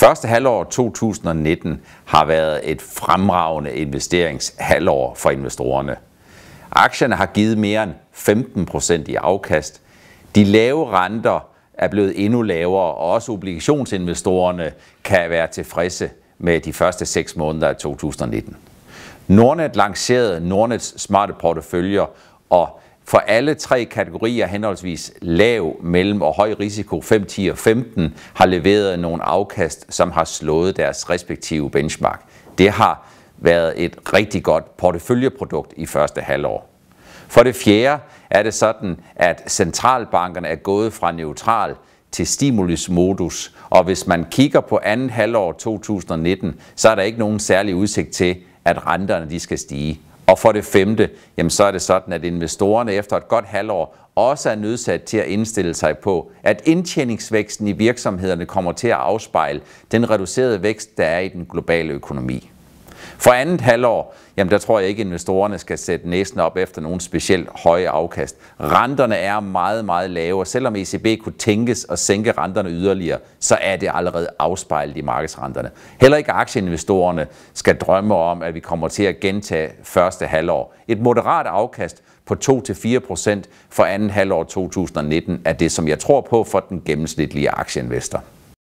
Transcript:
Første halvår 2019 har været et fremragende investeringshalvår for investorerne. Aktierne har givet mere end 15% i afkast. De lave renter er blevet endnu lavere, og også obligationsinvestorerne kan være tilfredse med de første 6 måneder af 2019. Nordnet lancerede Nordnets smarte porteføljer, og for alle tre kategorier, henholdsvis lav, mellem og høj risiko 5, 10 og 15, har leveret nogle afkast, som har slået deres respektive benchmark. Det har været et rigtig godt porteføljeprodukt i første halvår. For det fjerde er det sådan, at centralbankerne er gået fra neutral til stimulusmodus, og hvis man kigger på anden halvår 2019, så er der ikke nogen særlig udsigt til, at renterne de skal stige. Og for det femte, jamen så er det sådan, at investorerne efter et godt halvår også er nødsat til at indstille sig på, at indtjeningsvæksten i virksomhederne kommer til at afspejle den reducerede vækst, der er i den globale økonomi. For andet halvår, jamen der tror jeg ikke, at investorerne skal sætte næsten op efter nogen specielt høje afkast. Renterne er meget, meget lave, og selvom ECB kunne tænkes at sænke renterne yderligere, så er det allerede afspejlet i markedsrenterne. Heller ikke aktieinvestorerne skal drømme om, at vi kommer til at gentage første halvår. Et moderat afkast på 2-4% for anden halvår 2019 er det, som jeg tror på for den gennemsnitlige aktieinvestor.